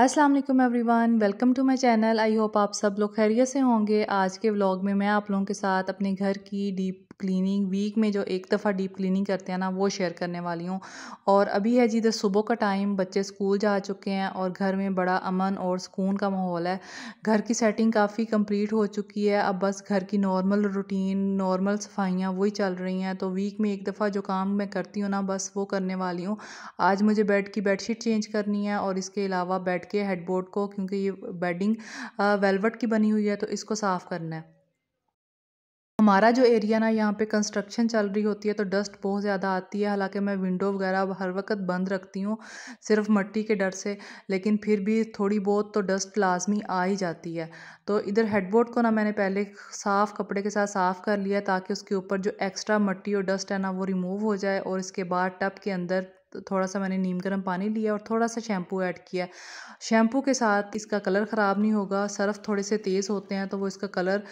अस्सलाम वालेकुम everyone welcome to my channel I hope आप सब लोग खैरियत से होंगे आज के व्लॉग में मैं आप लोगों के साथ अपने घर की डीप क्लीनिंग वीक में जो एक दफ़ा डीप क्लीनिंग करते हैं ना वो शेयर करने वाली हूँ और अभी है जी इधर सुबह का टाइम बच्चे स्कूल जा चुके हैं और घर में बड़ा अमन और सुकून का माहौल है घर की सेटिंग काफ़ी कंप्लीट हो चुकी है अब बस घर की नॉर्मल रूटीन नॉर्मल सफाइयाँ वही चल रही हैं तो वीक में एक दफ़ा जो काम मैं करती हूँ ना बस वो करने वाली हूँ आज मुझे बेड की बेडशीट चेंज करनी है और इसके अलावा बेड के हेडबोर्ड को क्योंकि ये बेडिंग वेलवेट की बनी हुई है तो इसको साफ़ करना है हमारा जो एरिया ना यहाँ पे कंस्ट्रक्शन चल रही होती है तो डस्ट बहुत ज़्यादा आती है हालांकि मैं विंडो वगैरह हर वक्त बंद रखती हूँ सिर्फ मट्टी के डर से लेकिन फिर भी थोड़ी बहुत तो डस्ट लाजमी आ ही जाती है तो इधर हेडबोर्ड को ना मैंने पहले साफ़ कपड़े के साथ साफ़ कर लिया ताकि उसके ऊपर जो एक्स्ट्रा मट्टी और डस्ट है ना वो रिमूव हो जाए और इसके बाद टब के अंदर तो थोड़ा सा मैंने नीम गर्म पानी लिया और थोड़ा सा शैम्पू ऐड किया शैम्पू के साथ इसका कलर ख़राब नहीं होगा सर्फ थोड़े से तेज़ होते हैं तो वो इसका कलर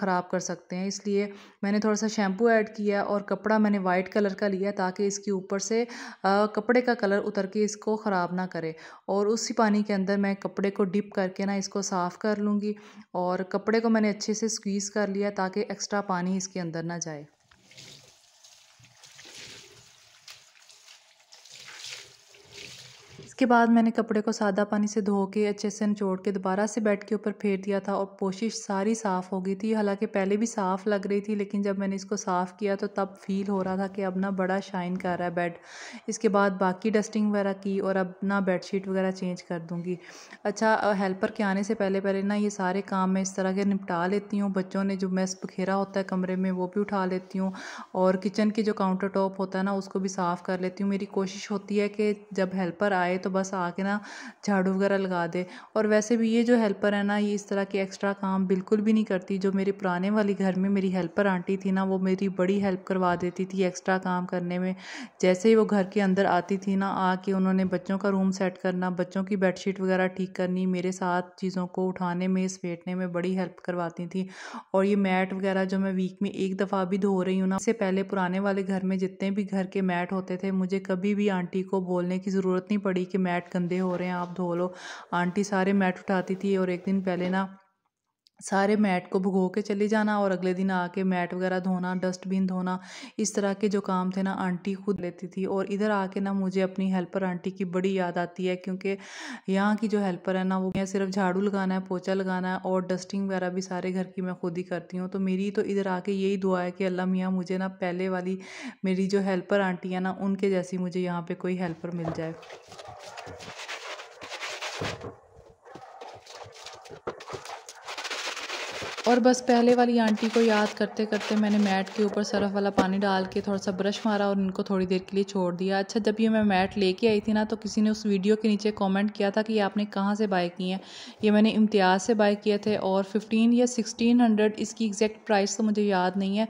ख़राब कर सकते हैं इसलिए मैंने थोड़ा सा शैम्पू ऐड किया और कपड़ा मैंने वाइट कलर का लिया ताकि इसके ऊपर से कपड़े का कलर उतर के इसको ख़राब ना करे और उसी पानी के अंदर मैं कपड़े को डिप करके ना इसको साफ़ कर लूँगी और कपड़े को मैंने अच्छे से स्क्वीज़ कर लिया ताकि एक्स्ट्रा पानी इसके अंदर ना जाए इसके बाद मैंने कपड़े को सादा पानी से धो के अच्छे से निचोड़ के दोबारा से बेड के ऊपर फेर दिया था और पोशिश सारी साफ़ हो गई थी हालांकि पहले भी साफ़ लग रही थी लेकिन जब मैंने इसको साफ़ किया तो तब फील हो रहा था कि अब ना बड़ा शाइन कर रहा है बेड इसके बाद बाकी डस्टिंग वगैरह की और अब ना बेडशीट वगैरह चेंज कर दूँगी अच्छा हेल्पर के आने से पहले पहले ना ये सारे काम मैं इस तरह के निपटा लेती हूँ बच्चों ने जो मैस बखेरा होता है कमरे में वो भी उठा लेती हूँ और किचन के जो काउंटर टॉप होता है ना उसको भी साफ़ कर लेती हूँ मेरी कोशिश होती है कि जब हेल्पर आए तो तो बस आके ना झाड़ू वगैरह लगा दे और वैसे भी ये जो हेल्पर है ना ये इस तरह के एक्स्ट्रा काम बिल्कुल भी नहीं करती जो मेरे पुराने वाले घर में मेरी हेल्पर आंटी थी ना वो मेरी बड़ी हेल्प करवा देती थी एक्स्ट्रा काम करने में जैसे ही वो घर के अंदर आती थी ना आके उन्होंने बच्चों का रूम सेट करना बच्चों की बेडशीट वगैरह ठीक करनी मेरे साथ चीज़ों को उठाने में समेटने में बड़ी हेल्प करवाती थी और ये मैट वगैरह जो मैं वीक में एक दफ़ा भी धो रही हूँ ना इससे पहले पुराने वाले घर में जितने भी घर के मैट होते थे मुझे कभी भी आंटी को बोलने की ज़रूरत नहीं पड़ी कि के मैट गंदे हो रहे हैं आप धो लो आंटी सारे मैट उठाती थी और एक दिन पहले ना सारे मैट को भुगो के चले जाना और अगले दिन आके मैट वगैरह धोना डस्टबिन धोना इस तरह के जो काम थे ना आंटी खुद लेती थी और इधर आके ना मुझे अपनी हेल्पर आंटी की बड़ी याद आती है क्योंकि यहाँ की जो हेल्पर है ना वो मैं सिर्फ झाड़ू लगाना है पोचा लगाना है और डस्टिंग वगैरह भी सारे घर की मैं खुद ही करती हूँ तो मेरी तो इधर आके यही दुआ है कि अल्लाह मियाँ मुझे ना पहले वाली मेरी जो हेल्पर आंटी है ना उनके जैसी मुझे यहाँ पर कोई हेल्पर मिल जाए Thank you. और बस पहले वाली आंटी को याद करते करते मैंने मैट के ऊपर सरफ वाला पानी डाल के थोड़ा सा ब्रश मारा और इनको थोड़ी देर के लिए छोड़ दिया अच्छा जब ये मैं मैट लेके आई थी ना तो किसी ने उस वीडियो के नीचे कमेंट किया था कि ये आपने कहाँ से बाय किए हैं ये मैंने इम्तियाज़ से बाय किए थे और फिफ्टीन या सिक्सटीन हंड्रेड इसकी एग्जैक्ट प्राइस तो मुझे याद नहीं है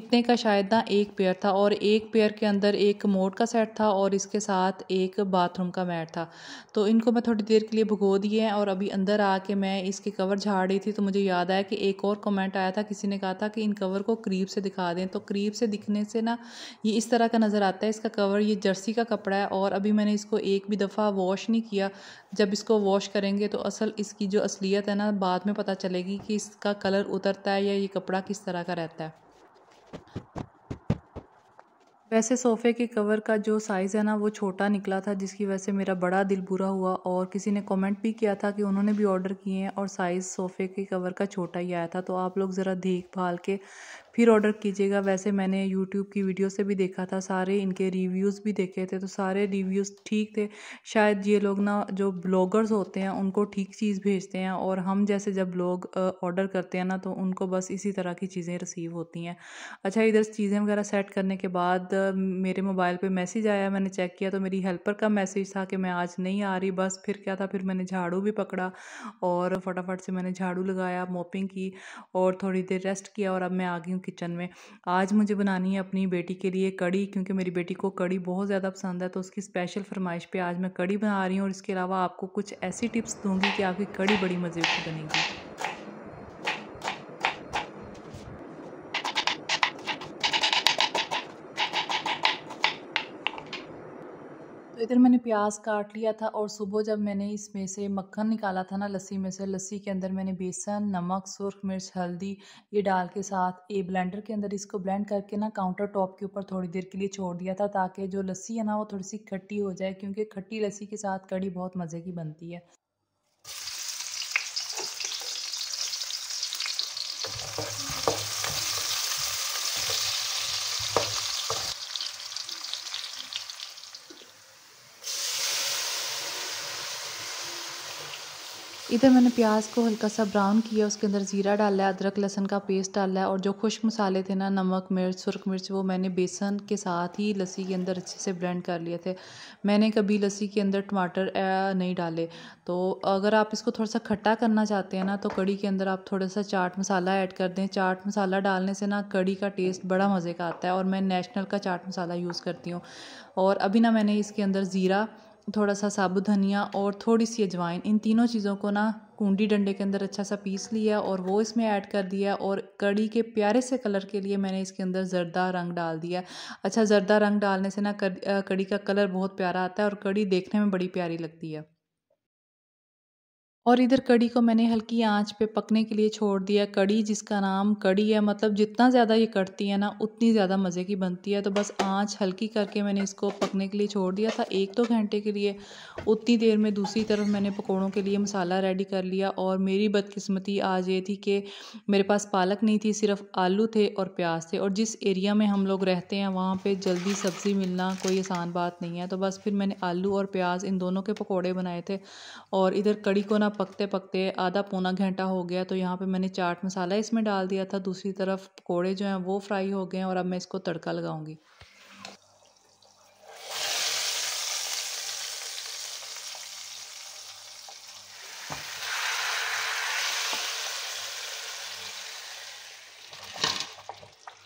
इतने का शायद ना एक पेयर था और एक पेयर के अंदर एक मोड का सेट था और इसके साथ एक बाथरूम का मैट था तो इनको मैं थोड़ी देर के लिए भुगो दिए और अभी अंदर आके मैं इसके कवर झाड़ रही थी तो मुझे याद आया कि एक एक और कमेंट आया था किसी ने कहा था कि इन कवर को करीब से दिखा दें तो करीब से दिखने से ना ये इस तरह का नज़र आता है इसका कवर ये जर्सी का कपड़ा है और अभी मैंने इसको एक भी दफ़ा वॉश नहीं किया जब इसको वॉश करेंगे तो असल इसकी जो असलियत है ना बाद में पता चलेगी कि इसका कलर उतरता है या ये कपड़ा किस तरह का रहता है वैसे सोफ़े के कवर का जो साइज़ है ना वो छोटा निकला था जिसकी वजह से मेरा बड़ा दिल बुरा हुआ और किसी ने कमेंट भी किया था कि उन्होंने भी ऑर्डर किए हैं और साइज़ सोफ़े के कवर का छोटा ही आया था तो आप लोग ज़रा देखभाल के फिर ऑर्डर कीजिएगा वैसे मैंने यूट्यूब की वीडियो से भी देखा था सारे इनके रिव्यूज़ भी देखे थे तो सारे रिव्यूज़ ठीक थे शायद ये लोग ना जो ब्लॉगर्स होते हैं उनको ठीक चीज़ भेजते हैं और हम जैसे जब लोग ऑर्डर करते हैं ना तो उनको बस इसी तरह की चीज़ें रिसीव होती हैं अच्छा इधर चीज़ें वगैरह सेट करने के बाद मेरे मोबाइल पर मैसेज आया मैंने चेक किया तो मेरी हेल्पर का मैसेज था कि मैं आज नहीं आ रही बस फिर क्या था फिर मैंने झाड़ू भी पकड़ा और फटाफट से मैंने झाड़ू लगाया मोपिंग की और थोड़ी देर रेस्ट किया और अब मैं आ गई हूँ किचन में आज मुझे बनानी है अपनी बेटी के लिए कड़ी क्योंकि मेरी बेटी को कड़ी बहुत ज़्यादा पसंद है तो उसकी स्पेशल फरमाइश पे आज मैं कड़ी बना रही हूँ और इसके अलावा आपको कुछ ऐसी टिप्स दूँगी कि आपकी कड़ी बड़ी मज़े की बनेगी तो इधर मैंने प्याज काट लिया था और सुबह जब मैंने इसमें से मक्खन निकाला था ना लस्सी में से लस्सी के अंदर मैंने बेसन नमक सुरख मिर्च हल्दी ये डाल के साथ ये ब्लेंडर के अंदर इसको ब्लेंड करके ना काउंटर टॉप के ऊपर थोड़ी देर के लिए छोड़ दिया था ताकि जो लस्सी है ना वो थोड़ी सी खट्टी हो जाए क्योंकि खट्टी लस्सी के साथ कड़ी बहुत मज़े की बनती है इधर मैंने प्याज को हल्का सा ब्राउन किया उसके अंदर ज़ीरा डाला है अदरक लहसन का पेस्ट डाला है और जो खुश मसाले थे ना नमक मिर्च सुरख मिर्च वो मैंने बेसन के साथ ही लस्सी के अंदर अच्छे से ब्लेंड कर लिए थे मैंने कभी लस्सी के अंदर टमाटर नहीं डाले तो अगर आप इसको थोड़ा सा खट्टा करना चाहते हैं ना तो कड़ी के अंदर आप थोड़ा सा चाट मसाला ऐड कर दें चाट मसाला डालने से ना कड़ी का टेस्ट बड़ा मज़े का आता है और मैं नेशनल का चाट मसाला यूज़ करती हूँ और अभी ना मैंने इसके अंदर ज़ीरा थोड़ा सा साबुत धनिया और थोड़ी सी अजवाइन इन तीनों चीज़ों को ना कुंडी डंडे के अंदर अच्छा सा पीस लिया और वो इसमें ऐड कर दिया और कड़ी के प्यारे से कलर के लिए मैंने इसके अंदर जरदा रंग डाल दिया अच्छा जरदा रंग डालने से ना कड़ी का कलर बहुत प्यारा आता है और कड़ी देखने में बड़ी प्यारी लगती है और इधर कड़ी को मैंने हल्की आंच पे पकने के लिए छोड़ दिया कड़ी जिसका नाम कड़ी है मतलब जितना ज़्यादा ये कटती है ना उतनी ज़्यादा मज़े की बनती है तो बस आंच हल्की करके मैंने इसको पकने के लिए छोड़ दिया था एक दो तो घंटे के लिए उतनी देर में दूसरी तरफ मैंने पकौड़ों के लिए मसाला रेडी कर लिया और मेरी बदकस्मती आज ये थी कि मेरे पास पालक नहीं थी सिर्फ आलू थे और प्याज थे और जिस एरिया में हम लोग रहते हैं वहाँ पर जल्दी सब्ज़ी मिलना कोई आसान बात नहीं है तो बस फिर मैंने आलू और प्याज इन दोनों के पकौड़े बनाए थे और इधर कड़ी को ना पकते पकते आधा पौना घंटा हो गया तो यहाँ पे मैंने चाट मसाला इसमें डाल दिया था दूसरी तरफ पकौड़े जो हैं वो फ्राई हो गए हैं और अब मैं इसको तड़का लगाऊंगी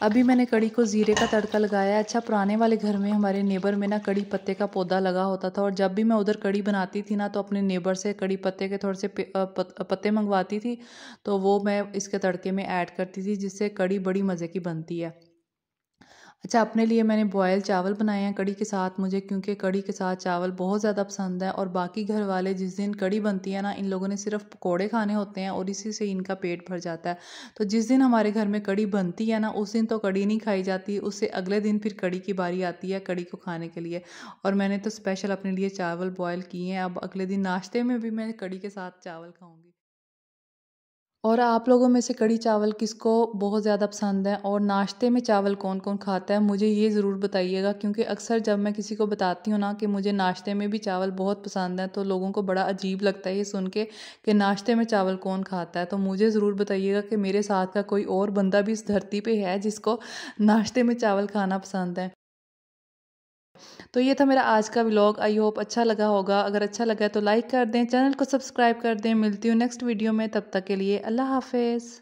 अभी मैंने कड़ी को जीरे का तड़का लगाया अच्छा पुराने वाले घर में हमारे नेबर में ना कड़ी पत्ते का पौधा लगा होता था और जब भी मैं उधर कड़ी बनाती थी ना तो अपने नेबर से कड़ी पत्ते के थोड़े से पत्ते मंगवाती थी तो वो मैं इसके तड़के में ऐड करती थी जिससे कड़ी बड़ी मज़े की बनती है अच्छा अपने लिए मैंने बॉयल चावल बनाए हैं कड़ी के साथ मुझे क्योंकि कड़ी के साथ चावल बहुत ज़्यादा पसंद है और बाकी घर वाले जिस दिन कड़ी बनती है ना इन लोगों ने सिर्फ पकोड़े खाने होते हैं और इसी से इनका पेट भर जाता है तो जिस दिन हमारे घर में कड़ी बनती है ना उस दिन तो कड़ी नहीं खाई जाती उससे अगले दिन फिर कड़ी की बारी आती है कड़ी को खाने के लिए और मैंने तो स्पेशल अपने लिए चावल बॉयल किए हैं अब अगले दिन नाश्ते में भी मैं कड़ी के साथ चावल खाऊँगी और आप लोगों में से कड़ी चावल किसको बहुत ज़्यादा पसंद है और नाश्ते में चावल कौन कौन खाता है मुझे ये ज़रूर बताइएगा क्योंकि अक्सर जब मैं किसी को बताती हूँ ना कि मुझे नाश्ते में भी चावल बहुत पसंद है तो लोगों को बड़ा अजीब लगता है ये सुन के कि नाश्ते में चावल कौन खाता है तो मुझे ज़रूर बताइएगा कि मेरे साथ का कोई और बंदा भी इस धरती पर है जिसको नाश्ते में चावल खाना पसंद है तो ये था मेरा आज का व्लॉग आई होप अच्छा लगा होगा अगर अच्छा लगा तो लाइक कर दें चैनल को सब्सक्राइब कर दें मिलती हूँ नेक्स्ट वीडियो में तब तक के लिए अल्लाह हाफिज़